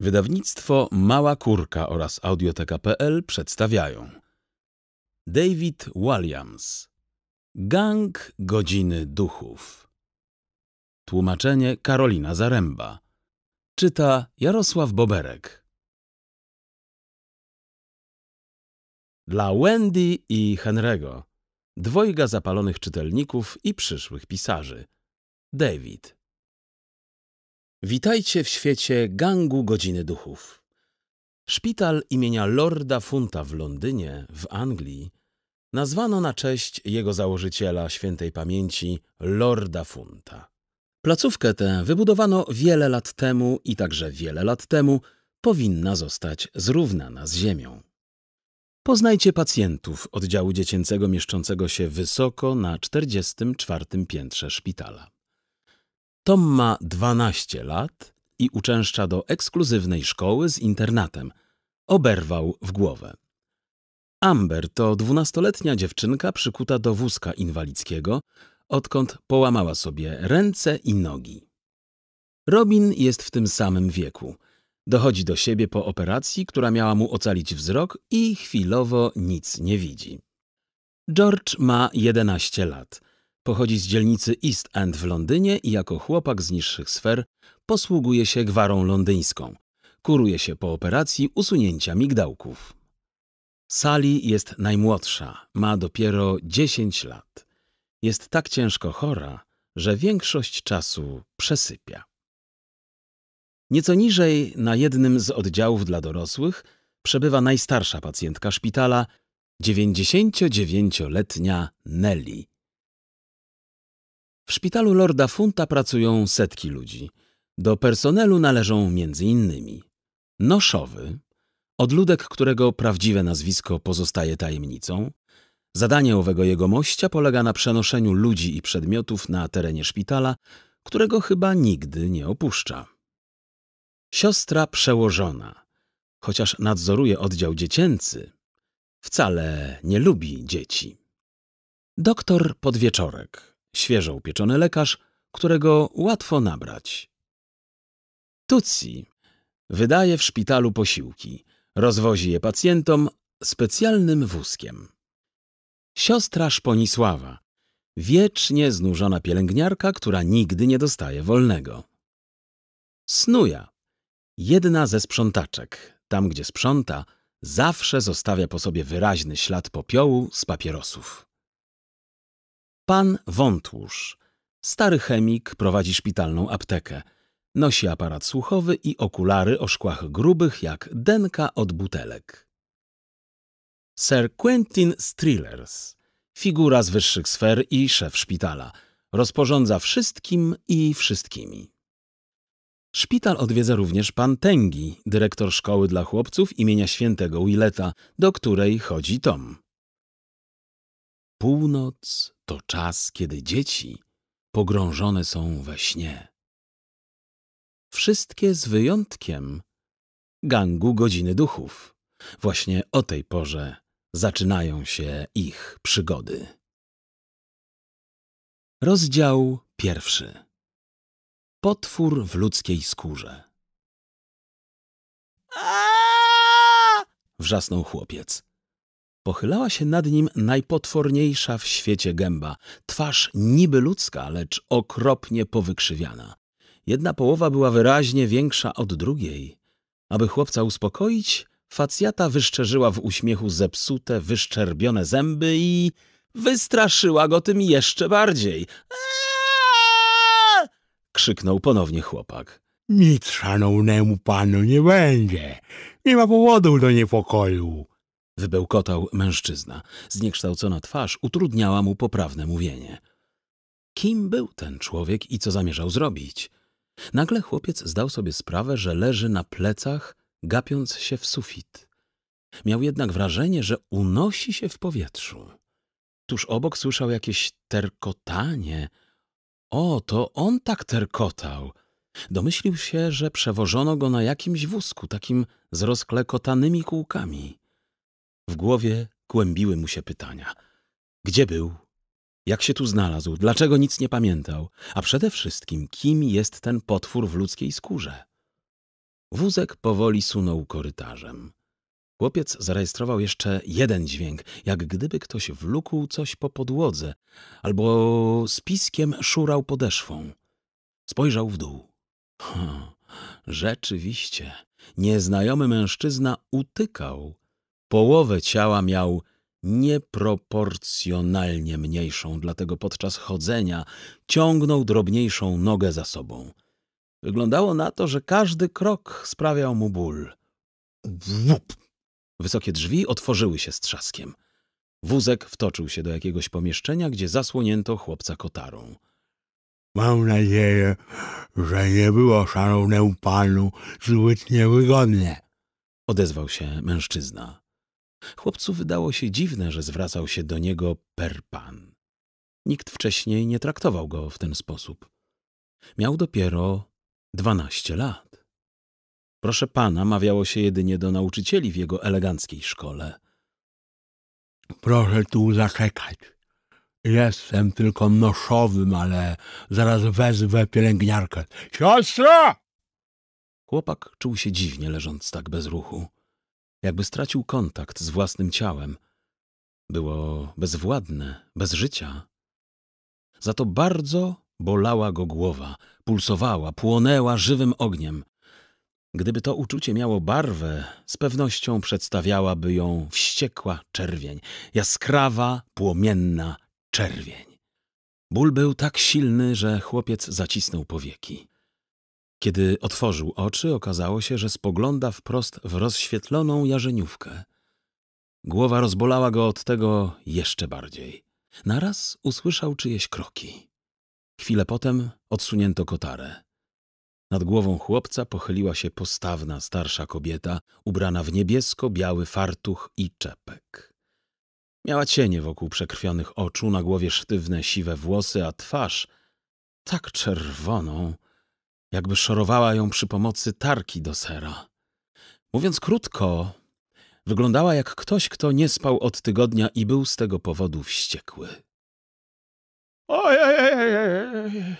Wydawnictwo Mała Kurka oraz audioteka.pl przedstawiają David Williams Gang Godziny Duchów Tłumaczenie Karolina Zaręba Czyta Jarosław Boberek Dla Wendy i Henry'ego, dwojga zapalonych czytelników i przyszłych pisarzy. David Witajcie w świecie gangu Godziny Duchów. Szpital imienia Lorda Funta w Londynie, w Anglii, nazwano na cześć jego założyciela świętej pamięci Lorda Funta. Placówkę tę wybudowano wiele lat temu i także wiele lat temu powinna zostać zrównana z ziemią. Poznajcie pacjentów oddziału dziecięcego mieszczącego się wysoko na 44 piętrze szpitala. Tom ma 12 lat i uczęszcza do ekskluzywnej szkoły z internatem. Oberwał w głowę. Amber to dwunastoletnia dziewczynka przykuta do wózka inwalidzkiego, odkąd połamała sobie ręce i nogi. Robin jest w tym samym wieku. Dochodzi do siebie po operacji, która miała mu ocalić wzrok i chwilowo nic nie widzi. George ma 11 lat – Pochodzi z dzielnicy East End w Londynie i jako chłopak z niższych sfer posługuje się gwarą londyńską. Kuruje się po operacji usunięcia migdałków. Sally jest najmłodsza, ma dopiero 10 lat. Jest tak ciężko chora, że większość czasu przesypia. Nieco niżej, na jednym z oddziałów dla dorosłych, przebywa najstarsza pacjentka szpitala, 99-letnia Nelly, w szpitalu Lorda Funta pracują setki ludzi. Do personelu należą między innymi Noszowy, odludek, którego prawdziwe nazwisko pozostaje tajemnicą. Zadanie owego jegomościa polega na przenoszeniu ludzi i przedmiotów na terenie szpitala, którego chyba nigdy nie opuszcza. Siostra przełożona, chociaż nadzoruje oddział dziecięcy, wcale nie lubi dzieci. Doktor Podwieczorek, świeżo upieczony lekarz, którego łatwo nabrać. Tutsi wydaje w szpitalu posiłki, rozwozi je pacjentom specjalnym wózkiem. Siostra Szponisława, wiecznie znużona pielęgniarka, która nigdy nie dostaje wolnego. Snuja, jedna ze sprzątaczek, tam gdzie sprząta, zawsze zostawia po sobie wyraźny ślad popiołu z papierosów. Pan Wątłusz. Stary chemik prowadzi szpitalną aptekę. Nosi aparat słuchowy i okulary o szkłach grubych jak denka od butelek. Sir Quentin Strillers. Figura z wyższych sfer i szef szpitala. Rozporządza wszystkim i wszystkimi. Szpital odwiedza również pan Tęgi, dyrektor szkoły dla chłopców imienia świętego Willeta, do której chodzi Tom. Północ to czas, kiedy dzieci pogrążone są we śnie. Wszystkie z wyjątkiem gangu godziny duchów. Właśnie o tej porze zaczynają się ich przygody. Rozdział pierwszy. Potwór w ludzkiej skórze. Wrzasnął chłopiec. Pochylała się nad nim najpotworniejsza w świecie gęba, twarz niby ludzka, lecz okropnie powykrzywiana. Jedna połowa była wyraźnie większa od drugiej. Aby chłopca uspokoić, facjata wyszczerzyła w uśmiechu zepsute, wyszczerbione zęby i wystraszyła go tym jeszcze bardziej. Aaaa! krzyknął ponownie chłopak. Nic szanownemu panu nie będzie. Nie ma powodu do niepokoju wybełkotał mężczyzna. Zniekształcona twarz utrudniała mu poprawne mówienie. Kim był ten człowiek i co zamierzał zrobić? Nagle chłopiec zdał sobie sprawę, że leży na plecach, gapiąc się w sufit. Miał jednak wrażenie, że unosi się w powietrzu. Tuż obok słyszał jakieś terkotanie. O, to on tak terkotał! Domyślił się, że przewożono go na jakimś wózku, takim z rozklekotanymi kółkami. W głowie kłębiły mu się pytania. Gdzie był? Jak się tu znalazł? Dlaczego nic nie pamiętał? A przede wszystkim, kim jest ten potwór w ludzkiej skórze? Wózek powoli sunął korytarzem. Chłopiec zarejestrował jeszcze jeden dźwięk, jak gdyby ktoś wlókł coś po podłodze albo spiskiem szurał podeszwą. Spojrzał w dół. Ha, hm, rzeczywiście, nieznajomy mężczyzna utykał Połowę ciała miał nieproporcjonalnie mniejszą, dlatego podczas chodzenia ciągnął drobniejszą nogę za sobą. Wyglądało na to, że każdy krok sprawiał mu ból. Wup! Wysokie drzwi otworzyły się z trzaskiem. Wózek wtoczył się do jakiegoś pomieszczenia, gdzie zasłonięto chłopca kotarą. Mam nadzieję, że nie było szanownemu panu zbyt niewygodne, odezwał się mężczyzna. Chłopcu wydało się dziwne, że zwracał się do niego per pan. Nikt wcześniej nie traktował go w ten sposób. Miał dopiero dwanaście lat. Proszę pana mawiało się jedynie do nauczycieli w jego eleganckiej szkole. Proszę tu zaczekać. Jestem tylko noszowym, ale zaraz wezwę pielęgniarkę. Siostro! Chłopak czuł się dziwnie, leżąc tak bez ruchu jakby stracił kontakt z własnym ciałem. Było bezwładne, bez życia. Za to bardzo bolała go głowa, pulsowała, płonęła żywym ogniem. Gdyby to uczucie miało barwę, z pewnością przedstawiałaby ją wściekła czerwień, jaskrawa, płomienna czerwień. Ból był tak silny, że chłopiec zacisnął powieki. Kiedy otworzył oczy, okazało się, że spogląda wprost w rozświetloną jarzeniówkę. Głowa rozbolała go od tego jeszcze bardziej. Naraz usłyszał czyjeś kroki. Chwilę potem odsunięto kotarę. Nad głową chłopca pochyliła się postawna, starsza kobieta, ubrana w niebiesko-biały fartuch i czepek. Miała cienie wokół przekrwionych oczu, na głowie sztywne, siwe włosy, a twarz tak czerwoną, jakby szorowała ją przy pomocy tarki do sera. Mówiąc krótko, wyglądała jak ktoś, kto nie spał od tygodnia i był z tego powodu wściekły. Ojej!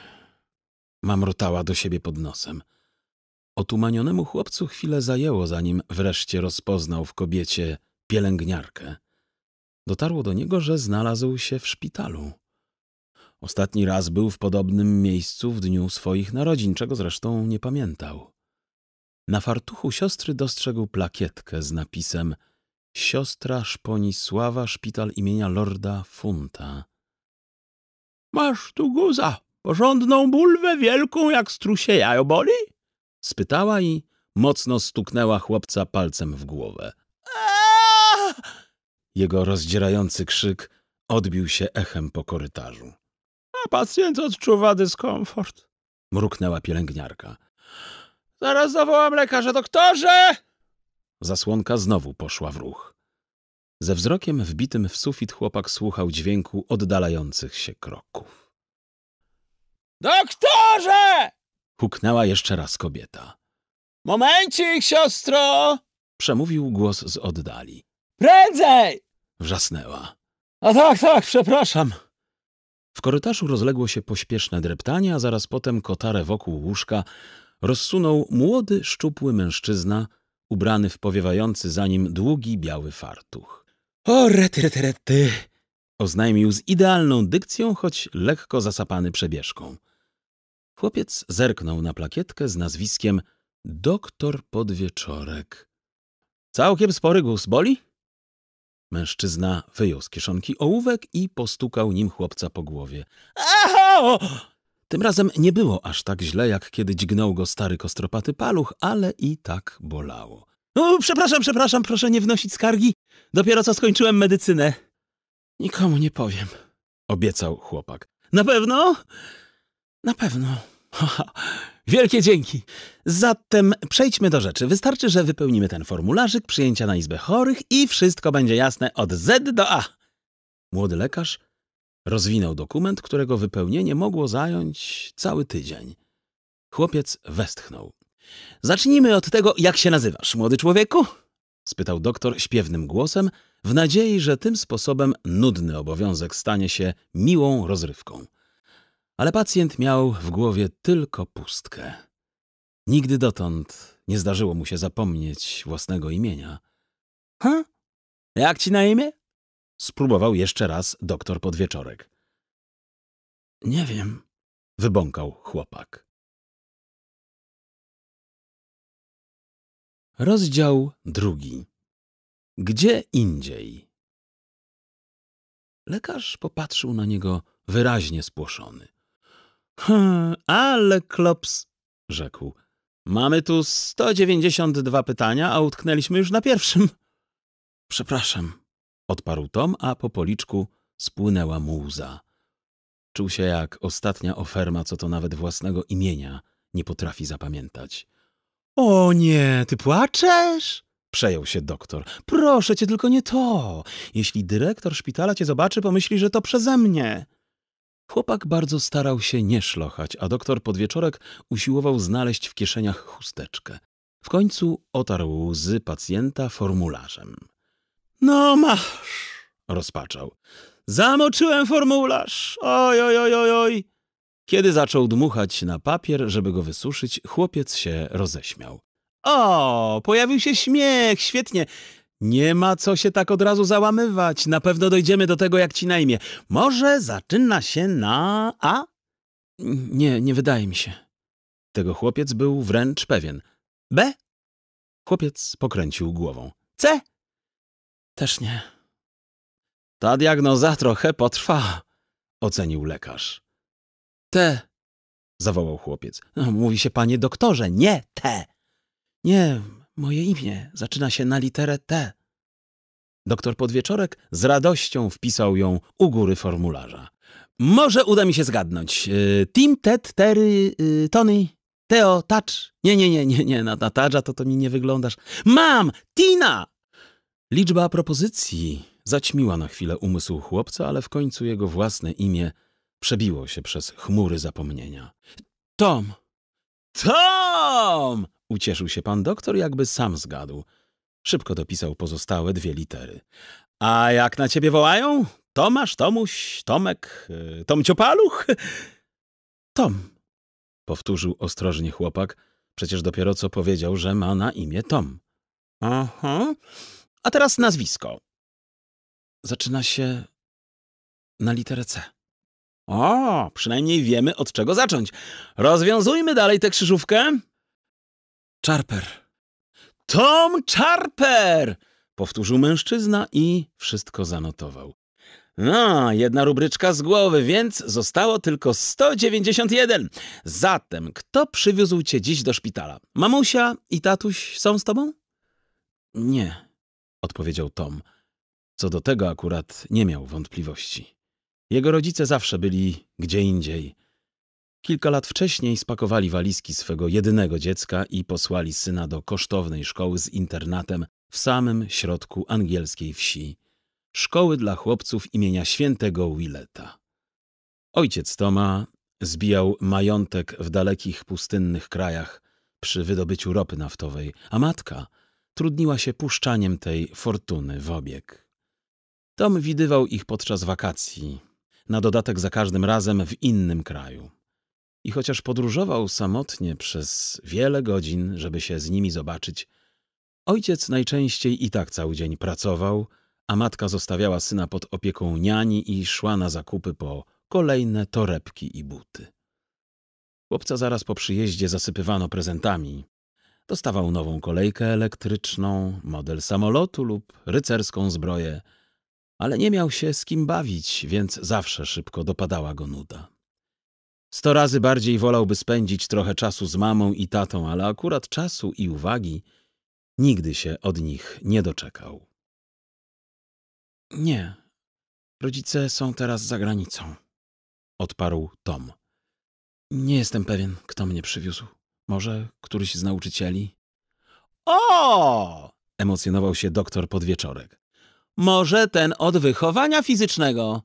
Mamrotała do siebie pod nosem. Otumanionemu chłopcu chwilę zajęło, zanim wreszcie rozpoznał w kobiecie pielęgniarkę. Dotarło do niego, że znalazł się w szpitalu. Ostatni raz był w podobnym miejscu w dniu swoich narodzin, czego zresztą nie pamiętał. Na fartuchu siostry dostrzegł plakietkę z napisem Siostra Szponisława, szpital imienia Lorda Funta. Masz tu guza, porządną bulwę wielką jak strusie jajo boli? Spytała i mocno stuknęła chłopca palcem w głowę. Jego rozdzierający krzyk odbił się echem po korytarzu a pacjent odczuwa dyskomfort. Mruknęła pielęgniarka. Zaraz zawołam lekarza, doktorze! Zasłonka znowu poszła w ruch. Ze wzrokiem wbitym w sufit chłopak słuchał dźwięku oddalających się kroków. Doktorze! Huknęła jeszcze raz kobieta. Momencik, siostro! Przemówił głos z oddali. Prędzej! Wrzasnęła. A tak, tak, przepraszam. W korytarzu rozległo się pośpieszne dreptanie, a zaraz potem kotarę wokół łóżka rozsunął młody, szczupły mężczyzna, ubrany w powiewający za nim długi, biały fartuch. O, rety, rety, rety! oznajmił z idealną dykcją, choć lekko zasapany przebieżką. Chłopiec zerknął na plakietkę z nazwiskiem Doktor Podwieczorek. Całkiem spory guz, boli? Mężczyzna wyjął z kieszonki ołówek i postukał nim chłopca po głowie. Aho! Tym razem nie było aż tak źle, jak kiedy dźgnął go stary kostropaty paluch, ale i tak bolało. O, przepraszam, przepraszam, proszę nie wnosić skargi. Dopiero co skończyłem medycynę. Nikomu nie powiem, obiecał chłopak. Na pewno? Na pewno. Wielkie dzięki! Zatem przejdźmy do rzeczy. Wystarczy, że wypełnimy ten formularzyk przyjęcia na Izbę Chorych i wszystko będzie jasne od Z do A. Młody lekarz rozwinął dokument, którego wypełnienie mogło zająć cały tydzień. Chłopiec westchnął. Zacznijmy od tego, jak się nazywasz, młody człowieku? spytał doktor śpiewnym głosem, w nadziei, że tym sposobem nudny obowiązek stanie się miłą rozrywką. Ale pacjent miał w głowie tylko pustkę. Nigdy dotąd nie zdarzyło mu się zapomnieć własnego imienia. Ha? Jak ci na imię? Spróbował jeszcze raz doktor podwieczorek. Nie wiem, wybąkał chłopak. Rozdział drugi. Gdzie indziej? Lekarz popatrzył na niego wyraźnie spłoszony. Hm, ale klops, rzekł. Mamy tu 192 pytania, a utknęliśmy już na pierwszym. Przepraszam, odparł Tom, a po policzku spłynęła mu łza. Czuł się jak ostatnia oferma, co to nawet własnego imienia nie potrafi zapamiętać. O nie, ty płaczesz? Przejął się doktor. Proszę cię, tylko nie to. Jeśli dyrektor szpitala cię zobaczy, pomyśli, że to przeze mnie. Chłopak bardzo starał się nie szlochać, a doktor podwieczorek usiłował znaleźć w kieszeniach chusteczkę. W końcu otarł łzy pacjenta formularzem. No masz, rozpaczał. Zamoczyłem formularz. Oj, oj, oj, oj, oj. Kiedy zaczął dmuchać na papier, żeby go wysuszyć, chłopiec się roześmiał. O, pojawił się śmiech, świetnie. Nie ma co się tak od razu załamywać. Na pewno dojdziemy do tego, jak ci na imię. Może zaczyna się na A? Nie, nie wydaje mi się. Tego chłopiec był wręcz pewien. B? Chłopiec pokręcił głową. C? Też nie. Ta diagnoza trochę potrwa, ocenił lekarz. T, zawołał chłopiec. No, mówi się, panie doktorze, nie T. Nie, Moje imię zaczyna się na literę T. Doktor Podwieczorek z radością wpisał ją u góry formularza. Może uda mi się zgadnąć. Y, Tim, Ted, Terry, y, Tony, Teo, Tacz. Nie, nie, nie, nie, nie, na, na Tadża to to mi nie wyglądasz. Mam! Tina! Liczba propozycji zaćmiła na chwilę umysł chłopca, ale w końcu jego własne imię przebiło się przez chmury zapomnienia. Tom! Tom! Ucieszył się pan doktor, jakby sam zgadł. Szybko dopisał pozostałe dwie litery. A jak na ciebie wołają? Tomasz, Tomuś, Tomek, yy, Tomciopaluch? Tom, powtórzył ostrożnie chłopak. Przecież dopiero co powiedział, że ma na imię Tom. Aha. A teraz nazwisko. Zaczyna się na literę C. O, przynajmniej wiemy od czego zacząć. Rozwiązujmy dalej tę krzyżówkę. Czarper. Tom Czarper! Powtórzył mężczyzna i wszystko zanotował. No, jedna rubryczka z głowy, więc zostało tylko 191. Zatem, kto przywiózł cię dziś do szpitala? Mamusia i tatuś są z tobą? Nie, odpowiedział Tom. Co do tego akurat nie miał wątpliwości. Jego rodzice zawsze byli gdzie indziej. Kilka lat wcześniej spakowali walizki swego jedynego dziecka i posłali syna do kosztownej szkoły z internatem w samym środku angielskiej wsi. Szkoły dla chłopców imienia świętego Willeta. Ojciec Toma zbijał majątek w dalekich pustynnych krajach przy wydobyciu ropy naftowej, a matka trudniła się puszczaniem tej fortuny w obieg. Tom widywał ich podczas wakacji, na dodatek za każdym razem w innym kraju i chociaż podróżował samotnie przez wiele godzin, żeby się z nimi zobaczyć, ojciec najczęściej i tak cały dzień pracował, a matka zostawiała syna pod opieką niani i szła na zakupy po kolejne torebki i buty. Chłopca zaraz po przyjeździe zasypywano prezentami. Dostawał nową kolejkę elektryczną, model samolotu lub rycerską zbroję, ale nie miał się z kim bawić, więc zawsze szybko dopadała go nuda. Sto razy bardziej wolałby spędzić trochę czasu z mamą i tatą, ale akurat czasu i uwagi nigdy się od nich nie doczekał. Nie, rodzice są teraz za granicą, odparł Tom. Nie jestem pewien, kto mnie przywiózł. Może któryś z nauczycieli? O! emocjonował się doktor podwieczorek. Może ten od wychowania fizycznego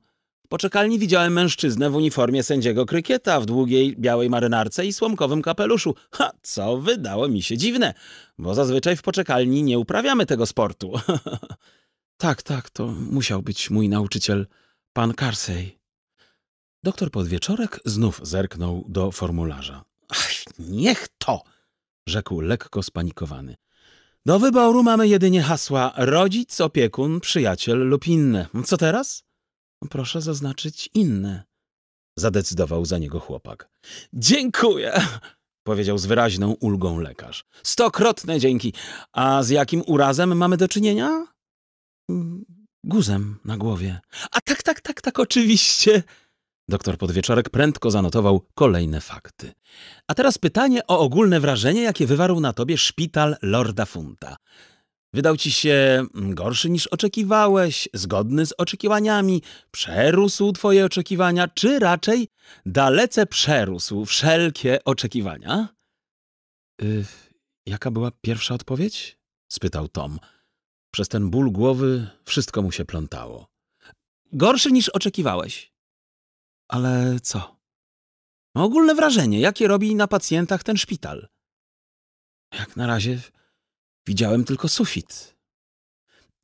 poczekalni widziałem mężczyznę w uniformie sędziego krykieta, w długiej białej marynarce i słomkowym kapeluszu. Ha, co wydało mi się dziwne, bo zazwyczaj w poczekalni nie uprawiamy tego sportu. tak, tak, to musiał być mój nauczyciel, pan Carsey. Doktor Podwieczorek znów zerknął do formularza. Ach, niech to! rzekł lekko spanikowany. Do wyboru mamy jedynie hasła rodzic, opiekun, przyjaciel lub inne. Co teraz? Proszę zaznaczyć inne. Zadecydował za niego chłopak. Dziękuję! Powiedział z wyraźną ulgą lekarz. Stokrotne dzięki. A z jakim urazem mamy do czynienia? Mm, guzem na głowie. A tak, tak, tak, tak, oczywiście. Doktor Podwieczorek prędko zanotował kolejne fakty. A teraz pytanie o ogólne wrażenie, jakie wywarł na tobie szpital Lorda Funta. Wydał ci się mm, gorszy niż oczekiwałeś, zgodny z oczekiwaniami, przerósł twoje oczekiwania, czy raczej dalece przerósł wszelkie oczekiwania? Y, jaka była pierwsza odpowiedź? spytał Tom. Przez ten ból głowy wszystko mu się plątało. Gorszy niż oczekiwałeś. Ale co? Ogólne wrażenie, jakie robi na pacjentach ten szpital. Jak na razie Widziałem tylko sufit.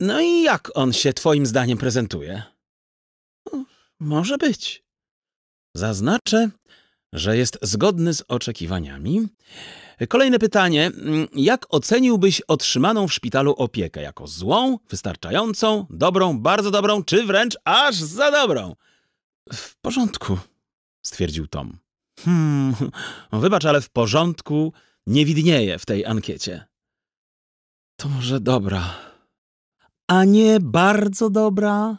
No i jak on się twoim zdaniem prezentuje? może być. Zaznaczę, że jest zgodny z oczekiwaniami. Kolejne pytanie. Jak oceniłbyś otrzymaną w szpitalu opiekę? Jako złą, wystarczającą, dobrą, bardzo dobrą, czy wręcz aż za dobrą? W porządku, stwierdził Tom. Hmm, wybacz, ale w porządku nie widnieje w tej ankiecie. To może dobra. A nie bardzo dobra?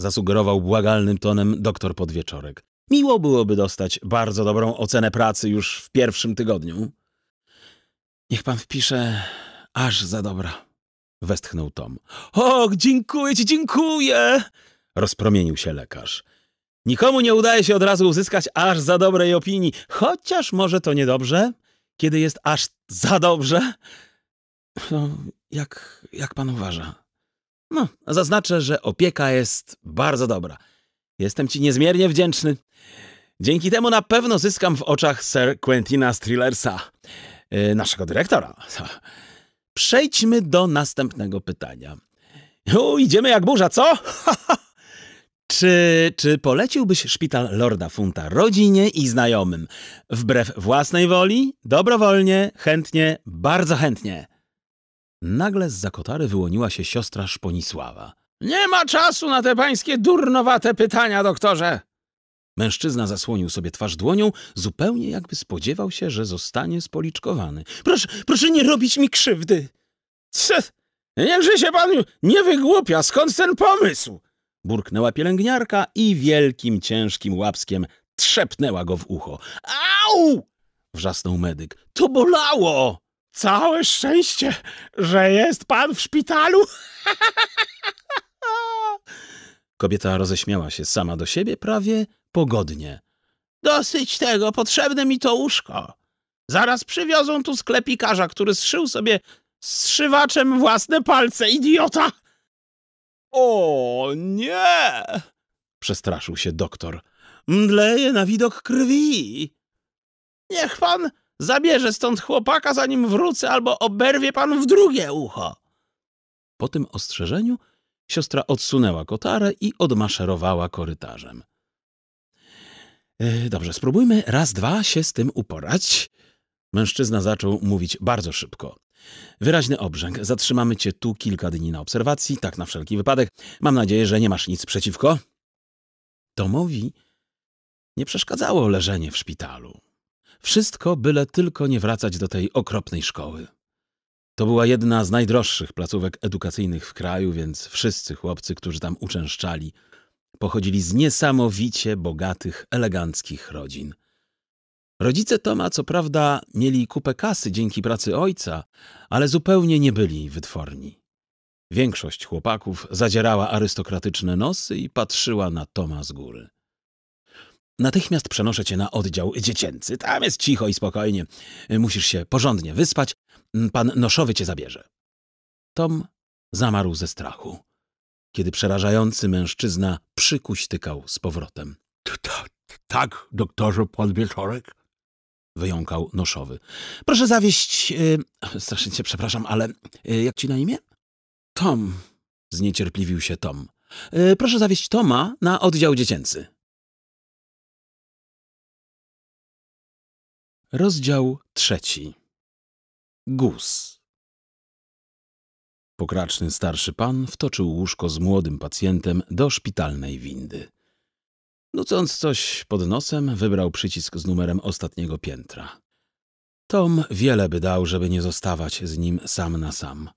Zasugerował błagalnym tonem doktor Podwieczorek. Miło byłoby dostać bardzo dobrą ocenę pracy już w pierwszym tygodniu. Niech pan wpisze aż za dobra. Westchnął Tom. Och, dziękuję ci, dziękuję! Rozpromienił się lekarz. Nikomu nie udaje się od razu uzyskać aż za dobrej opinii, chociaż może to niedobrze, kiedy jest aż za dobrze. No, jak, jak pan uważa? No, zaznaczę, że opieka jest bardzo dobra. Jestem ci niezmiernie wdzięczny. Dzięki temu na pewno zyskam w oczach Sir Quentina Strillersa, yy, naszego dyrektora. Przejdźmy do następnego pytania. U, idziemy jak burza, co? czy, czy poleciłbyś szpital Lorda Funta rodzinie i znajomym? Wbrew własnej woli? Dobrowolnie, chętnie, bardzo chętnie. Nagle z zakotary wyłoniła się siostra Szponisława. Nie ma czasu na te pańskie durnowate pytania, doktorze! Mężczyzna zasłonił sobie twarz dłonią, zupełnie jakby spodziewał się, że zostanie spoliczkowany. Proszę, proszę nie robić mi krzywdy! Cef, niechże się pan nie wygłupia, skąd ten pomysł? Burknęła pielęgniarka i wielkim, ciężkim łapskiem trzepnęła go w ucho. Au! Wrzasnął medyk. To bolało! Całe szczęście, że jest pan w szpitalu. Kobieta roześmiała się sama do siebie prawie pogodnie. Dosyć tego, potrzebne mi to łóżko. Zaraz przywiozą tu sklepikarza, który zszył sobie strzywaczem własne palce, idiota! O nie! Przestraszył się doktor. Mdleje na widok krwi. Niech pan Zabierze stąd chłopaka, zanim wrócę, albo oberwie panu w drugie ucho. Po tym ostrzeżeniu siostra odsunęła kotarę i odmaszerowała korytarzem. E, dobrze, spróbujmy raz, dwa się z tym uporać. Mężczyzna zaczął mówić bardzo szybko. Wyraźny obrzęk. Zatrzymamy cię tu kilka dni na obserwacji, tak na wszelki wypadek. Mam nadzieję, że nie masz nic przeciwko. Tomowi nie przeszkadzało leżenie w szpitalu. Wszystko, byle tylko nie wracać do tej okropnej szkoły. To była jedna z najdroższych placówek edukacyjnych w kraju, więc wszyscy chłopcy, którzy tam uczęszczali, pochodzili z niesamowicie bogatych, eleganckich rodzin. Rodzice Toma, co prawda, mieli kupę kasy dzięki pracy ojca, ale zupełnie nie byli wytworni. Większość chłopaków zadzierała arystokratyczne nosy i patrzyła na Toma z góry. Natychmiast przenoszę cię na oddział dziecięcy. Tam jest cicho i spokojnie. Musisz się porządnie wyspać. Pan Noszowy cię zabierze. Tom zamarł ze strachu, kiedy przerażający mężczyzna przykuśtykał z powrotem. Tak, doktorze, Podwieczorek? — Wyjąkał Noszowy. Proszę zawieść... Yy, strasznie cię przepraszam, ale yy, jak ci na imię? Tom. Zniecierpliwił się Tom. Yy, proszę zawieść Toma na oddział dziecięcy. Rozdział trzeci. Gus. Pokraczny starszy pan wtoczył łóżko z młodym pacjentem do szpitalnej windy. Nucąc coś pod nosem, wybrał przycisk z numerem ostatniego piętra. Tom wiele by dał, żeby nie zostawać z nim sam na sam.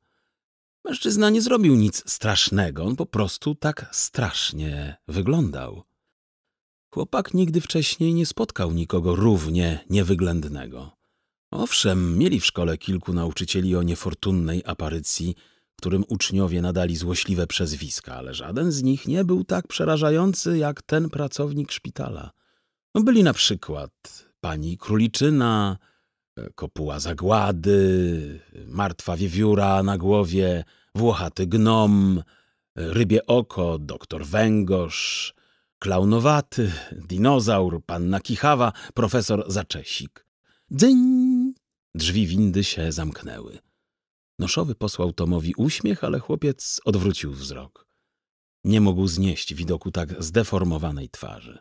Mężczyzna nie zrobił nic strasznego, on po prostu tak strasznie wyglądał. Chłopak nigdy wcześniej nie spotkał nikogo równie niewyględnego. Owszem, mieli w szkole kilku nauczycieli o niefortunnej aparycji, którym uczniowie nadali złośliwe przezwiska, ale żaden z nich nie był tak przerażający jak ten pracownik szpitala. No, byli na przykład pani Króliczyna, e, kopuła zagłady, martwa wiewióra na głowie, włochaty gnom, e, rybie oko, doktor węgorz, Klaunowaty, dinozaur, panna Kichawa, profesor Zaczesik. Dzyń! Drzwi windy się zamknęły. Noszowy posłał Tomowi uśmiech, ale chłopiec odwrócił wzrok. Nie mógł znieść widoku tak zdeformowanej twarzy.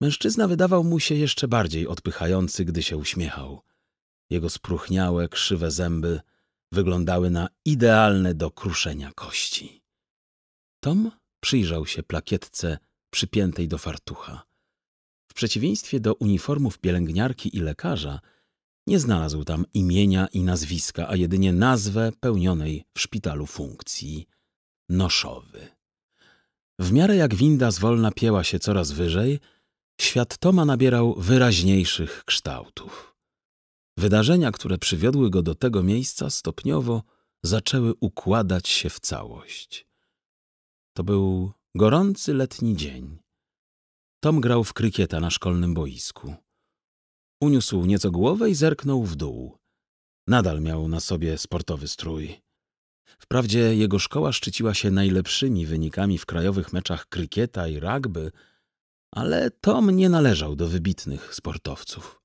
Mężczyzna wydawał mu się jeszcze bardziej odpychający, gdy się uśmiechał. Jego spruchniałe, krzywe zęby wyglądały na idealne do kruszenia kości. Tom przyjrzał się plakietce przypiętej do fartucha. W przeciwieństwie do uniformów pielęgniarki i lekarza, nie znalazł tam imienia i nazwiska, a jedynie nazwę pełnionej w szpitalu funkcji noszowy. W miarę jak winda zwolna pieła się coraz wyżej, świat Toma nabierał wyraźniejszych kształtów. Wydarzenia, które przywiodły go do tego miejsca, stopniowo zaczęły układać się w całość. To był Gorący letni dzień. Tom grał w krykieta na szkolnym boisku. Uniósł nieco głowę i zerknął w dół. Nadal miał na sobie sportowy strój. Wprawdzie jego szkoła szczyciła się najlepszymi wynikami w krajowych meczach krykieta i rugby, ale Tom nie należał do wybitnych sportowców.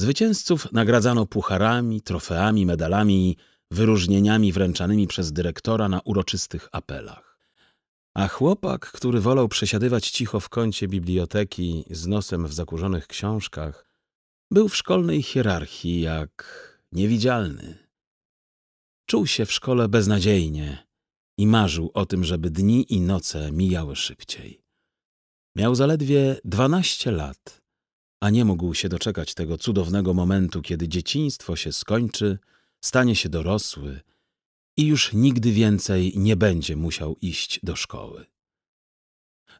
Zwycięzców nagradzano pucharami, trofeami, medalami i wyróżnieniami wręczanymi przez dyrektora na uroczystych apelach. A chłopak, który wolał przesiadywać cicho w kącie biblioteki z nosem w zakurzonych książkach, był w szkolnej hierarchii jak niewidzialny. Czuł się w szkole beznadziejnie i marzył o tym, żeby dni i noce mijały szybciej. Miał zaledwie dwanaście lat, a nie mógł się doczekać tego cudownego momentu, kiedy dzieciństwo się skończy, stanie się dorosły – i już nigdy więcej nie będzie musiał iść do szkoły.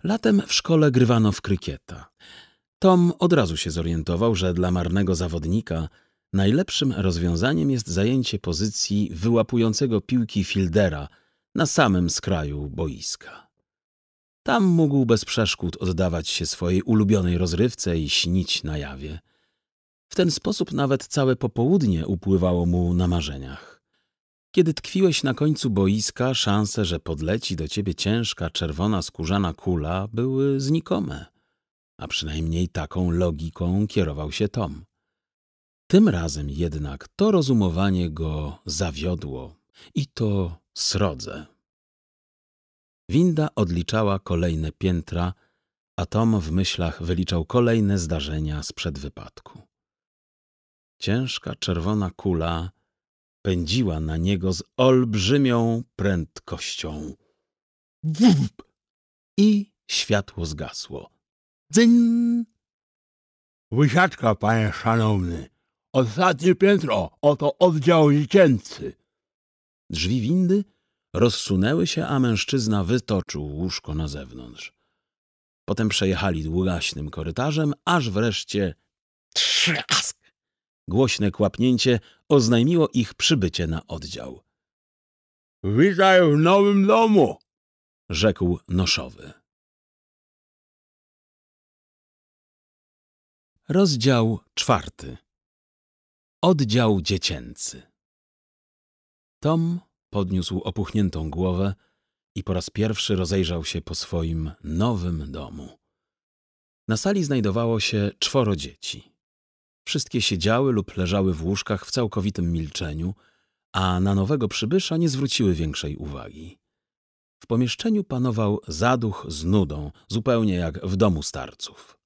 Latem w szkole grywano w krykieta. Tom od razu się zorientował, że dla marnego zawodnika najlepszym rozwiązaniem jest zajęcie pozycji wyłapującego piłki fildera na samym skraju boiska. Tam mógł bez przeszkód oddawać się swojej ulubionej rozrywce i śnić na jawie. W ten sposób nawet całe popołudnie upływało mu na marzeniach. Kiedy tkwiłeś na końcu boiska, szanse, że podleci do ciebie ciężka, czerwona, skórzana kula były znikome. A przynajmniej taką logiką kierował się Tom. Tym razem jednak to rozumowanie go zawiodło. I to srodze. Winda odliczała kolejne piętra, a Tom w myślach wyliczał kolejne zdarzenia sprzed wypadku. Ciężka czerwona kula pędziła na niego z olbrzymią prędkością. I światło zgasło. Dzyń! Wysiadka, panie szanowny! Ostatnie piętro, oto oddział dziecięcy! Drzwi windy rozsunęły się, a mężczyzna wytoczył łóżko na zewnątrz. Potem przejechali długaśnym korytarzem, aż wreszcie trzask! Głośne kłapnięcie oznajmiło ich przybycie na oddział. Witaj w nowym domu, rzekł noszowy. Rozdział czwarty. Oddział dziecięcy. Tom podniósł opuchniętą głowę i po raz pierwszy rozejrzał się po swoim nowym domu. Na sali znajdowało się czworo dzieci. Wszystkie siedziały lub leżały w łóżkach w całkowitym milczeniu, a na nowego przybysza nie zwróciły większej uwagi. W pomieszczeniu panował zaduch z nudą, zupełnie jak w domu starców.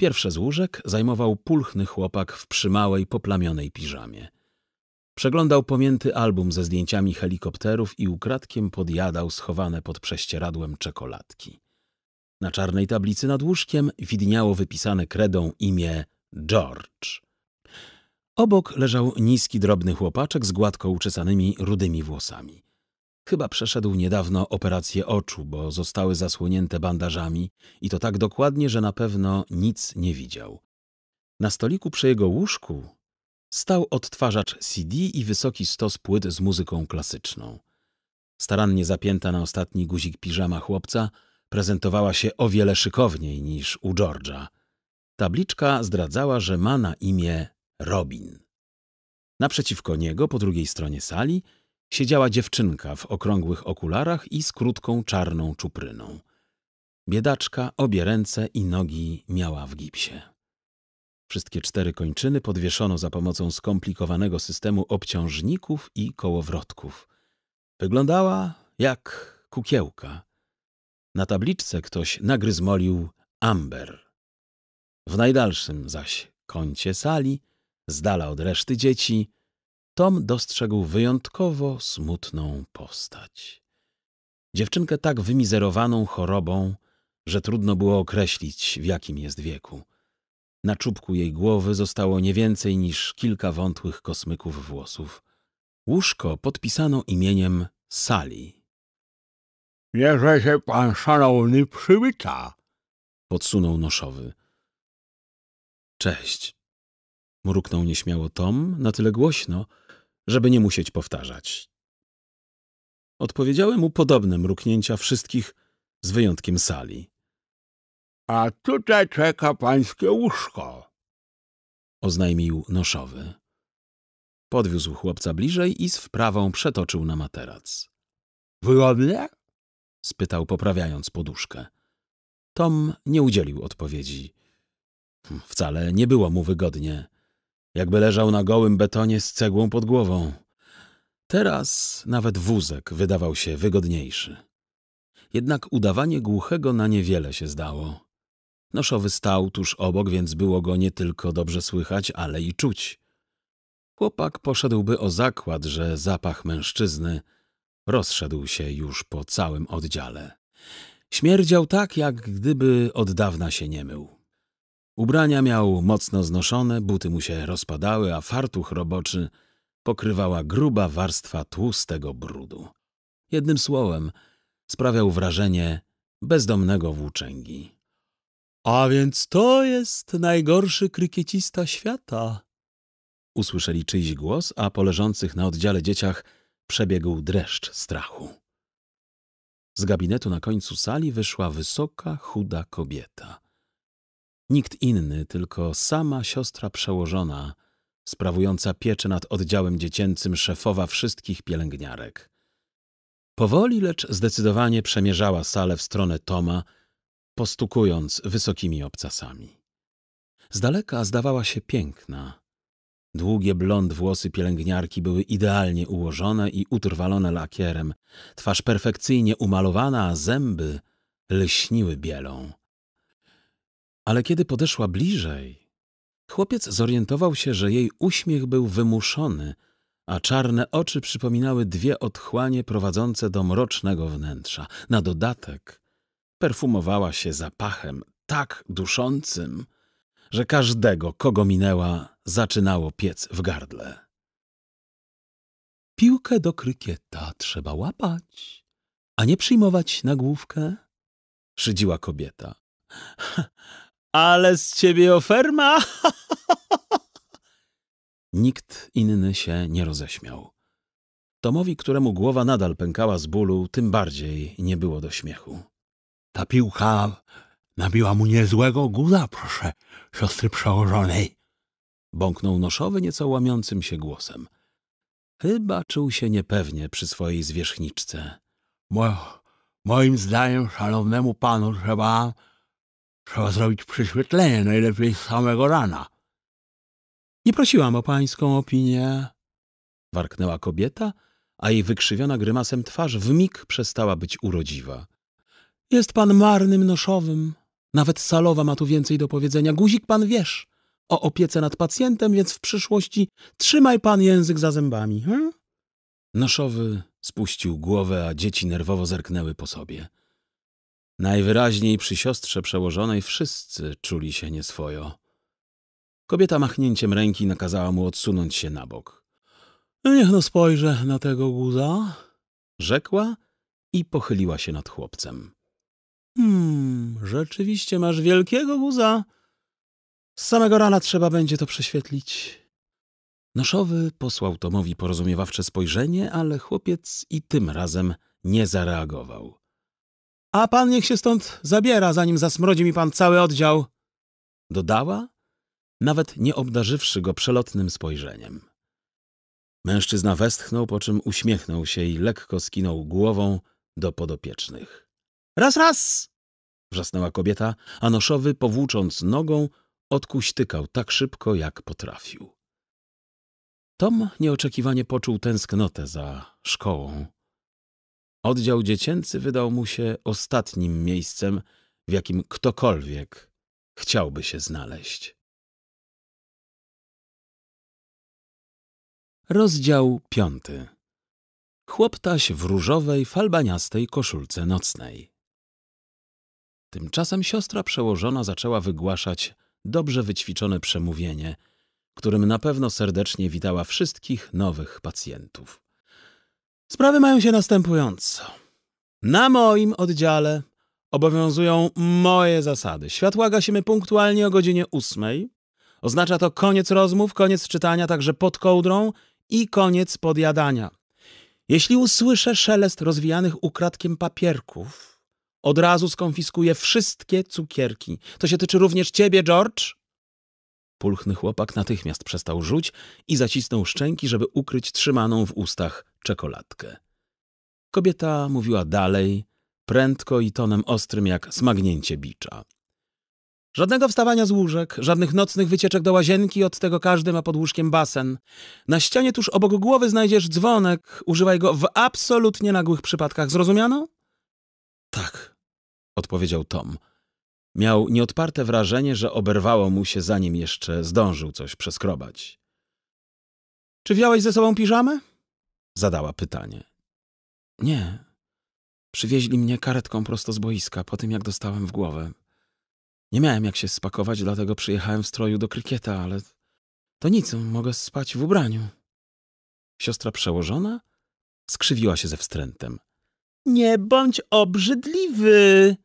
Pierwsze z łóżek zajmował pulchny chłopak w przymałej, poplamionej piżamie. Przeglądał pomięty album ze zdjęciami helikopterów i ukradkiem podjadał schowane pod prześcieradłem czekoladki. Na czarnej tablicy nad łóżkiem widniało wypisane kredą imię George. Obok leżał niski, drobny chłopaczek z gładko uczesanymi, rudymi włosami. Chyba przeszedł niedawno operację oczu, bo zostały zasłonięte bandażami i to tak dokładnie, że na pewno nic nie widział. Na stoliku przy jego łóżku stał odtwarzacz CD i wysoki stos płyt z muzyką klasyczną. Starannie zapięta na ostatni guzik piżama chłopca prezentowała się o wiele szykowniej niż u George'a. Tabliczka zdradzała, że ma na imię Robin. Naprzeciwko niego, po drugiej stronie sali, siedziała dziewczynka w okrągłych okularach i z krótką czarną czupryną. Biedaczka obie ręce i nogi miała w gipsie. Wszystkie cztery kończyny podwieszono za pomocą skomplikowanego systemu obciążników i kołowrotków. Wyglądała jak kukiełka. Na tabliczce ktoś nagryzmolił Amber – w najdalszym zaś kącie sali, z dala od reszty dzieci, Tom dostrzegł wyjątkowo smutną postać. Dziewczynkę tak wymizerowaną chorobą, że trudno było określić, w jakim jest wieku. Na czubku jej głowy zostało nie więcej niż kilka wątłych kosmyków włosów. Łóżko podpisano imieniem Sali. Niechże się pan szanowny przybyta — podsunął noszowy. Cześć. Mruknął nieśmiało Tom, na tyle głośno, żeby nie musieć powtarzać. Odpowiedziały mu podobne mruknięcia wszystkich, z wyjątkiem sali. A tutaj czeka pańskie łóżko, oznajmił noszowy. Podwiózł chłopca bliżej i z wprawą przetoczył na materac. Wygodnie? spytał, poprawiając poduszkę. Tom nie udzielił odpowiedzi. Wcale nie było mu wygodnie. Jakby leżał na gołym betonie z cegłą pod głową. Teraz nawet wózek wydawał się wygodniejszy. Jednak udawanie głuchego na niewiele się zdało. Noszowy stał tuż obok, więc było go nie tylko dobrze słychać, ale i czuć. Chłopak poszedłby o zakład, że zapach mężczyzny rozszedł się już po całym oddziale. Śmierdział tak, jak gdyby od dawna się nie mył. Ubrania miał mocno znoszone, buty mu się rozpadały, a fartuch roboczy pokrywała gruba warstwa tłustego brudu. Jednym słowem, sprawiał wrażenie bezdomnego włóczęgi. A więc to jest najgorszy krykiecista świata. Usłyszeli czyjś głos, a po leżących na oddziale dzieciach przebiegł dreszcz strachu. Z gabinetu na końcu sali wyszła wysoka, chuda kobieta. Nikt inny, tylko sama siostra przełożona, sprawująca pieczę nad oddziałem dziecięcym szefowa wszystkich pielęgniarek. Powoli, lecz zdecydowanie przemierzała salę w stronę Toma, postukując wysokimi obcasami. Z daleka zdawała się piękna. Długie blond włosy pielęgniarki były idealnie ułożone i utrwalone lakierem, twarz perfekcyjnie umalowana, a zęby lśniły bielą. Ale kiedy podeszła bliżej, chłopiec zorientował się, że jej uśmiech był wymuszony, a czarne oczy przypominały dwie otchłanie prowadzące do mrocznego wnętrza. Na dodatek perfumowała się zapachem tak duszącym, że każdego, kogo minęła, zaczynało piec w gardle. Piłkę do krykieta trzeba łapać, a nie przyjmować na główkę, szydziła kobieta. Ale z ciebie oferma! Nikt inny się nie roześmiał. Tomowi, któremu głowa nadal pękała z bólu, tym bardziej nie było do śmiechu. Ta piłka nabiła mu niezłego guza, proszę, siostry przełożonej. Bąknął noszowy nieco łamiącym się głosem. Chyba czuł się niepewnie przy swojej zwierzchniczce. Mo moim zdaniem, szanownemu panu, trzeba Trzeba zrobić przyszły najlepiej z samego rana. Nie prosiłam o pańską opinię. Warknęła kobieta, a jej wykrzywiona grymasem twarz w mig przestała być urodziwa. Jest pan marnym noszowym. Nawet salowa ma tu więcej do powiedzenia. Guzik pan wiesz o opiece nad pacjentem, więc w przyszłości trzymaj pan język za zębami. Hmm? Noszowy spuścił głowę, a dzieci nerwowo zerknęły po sobie. Najwyraźniej przy siostrze przełożonej wszyscy czuli się nieswojo. Kobieta machnięciem ręki nakazała mu odsunąć się na bok. Niech no spojrzę na tego guza, rzekła i pochyliła się nad chłopcem. Hmm, rzeczywiście masz wielkiego guza. Z samego rana trzeba będzie to prześwietlić. Noszowy posłał Tomowi porozumiewawcze spojrzenie, ale chłopiec i tym razem nie zareagował. A pan niech się stąd zabiera, zanim zasmrodzi mi pan cały oddział. Dodała, nawet nie obdarzywszy go przelotnym spojrzeniem. Mężczyzna westchnął, po czym uśmiechnął się i lekko skinął głową do podopiecznych. Raz, raz! wrzasnęła kobieta, a noszowy, powłócząc nogą, odkuśtykał tak szybko, jak potrafił. Tom nieoczekiwanie poczuł tęsknotę za szkołą. Oddział dziecięcy wydał mu się ostatnim miejscem, w jakim ktokolwiek chciałby się znaleźć. Rozdział piąty. Chłoptaś w różowej, falbaniastej koszulce nocnej. Tymczasem siostra przełożona zaczęła wygłaszać dobrze wyćwiczone przemówienie, którym na pewno serdecznie witała wszystkich nowych pacjentów. Sprawy mają się następująco. Na moim oddziale obowiązują moje zasady. Światła gasimy punktualnie o godzinie ósmej. Oznacza to koniec rozmów, koniec czytania także pod kołdrą i koniec podjadania. Jeśli usłyszę szelest rozwijanych ukradkiem papierków, od razu skonfiskuję wszystkie cukierki. To się tyczy również ciebie, George, Pulchny chłopak natychmiast przestał rzuć i zacisnął szczęki, żeby ukryć trzymaną w ustach czekoladkę. Kobieta mówiła dalej, prędko i tonem ostrym jak smagnięcie bicza. Żadnego wstawania z łóżek, żadnych nocnych wycieczek do łazienki, od tego każdy ma pod łóżkiem basen. Na ścianie tuż obok głowy znajdziesz dzwonek, używaj go w absolutnie nagłych przypadkach, zrozumiano? Tak, odpowiedział Tom. Miał nieodparte wrażenie, że oberwało mu się, zanim jeszcze zdążył coś przeskrobać. Czy wziąłeś ze sobą piżamę? Zadała pytanie. Nie. Przywieźli mnie karetką prosto z boiska, po tym jak dostałem w głowę. Nie miałem jak się spakować, dlatego przyjechałem w stroju do krykieta, ale to nic, mogę spać w ubraniu. Siostra przełożona skrzywiła się ze wstrętem. Nie bądź obrzydliwy!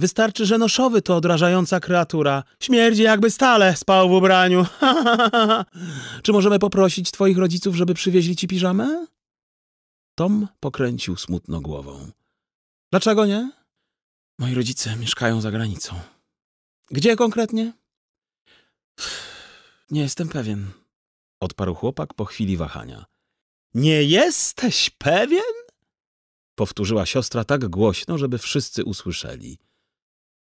Wystarczy, że noszowy to odrażająca kreatura. Śmierdzi jakby stale spał w ubraniu. Czy możemy poprosić twoich rodziców, żeby przywieźli ci piżamę? Tom pokręcił smutno głową. Dlaczego nie? Moi rodzice mieszkają za granicą. Gdzie konkretnie? Nie jestem pewien, odparł chłopak po chwili wahania. Nie jesteś pewien? Powtórzyła siostra tak głośno, żeby wszyscy usłyszeli.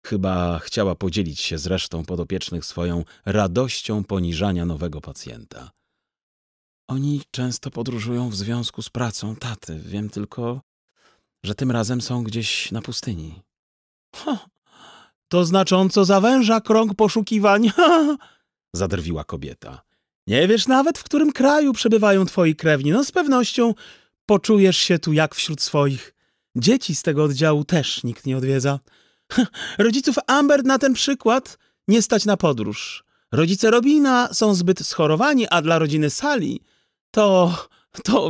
Chyba chciała podzielić się z resztą podopiecznych swoją radością poniżania nowego pacjenta. Oni często podróżują w związku z pracą taty. Wiem tylko, że tym razem są gdzieś na pustyni. Ha, to znacząco zawęża krąg poszukiwań, zadrwiła kobieta. Nie wiesz nawet, w którym kraju przebywają twoi krewni. No z pewnością poczujesz się tu jak wśród swoich. Dzieci z tego oddziału też nikt nie odwiedza. Rodziców Amber na ten przykład nie stać na podróż. Rodzice Robina są zbyt schorowani, a dla rodziny Sally to... to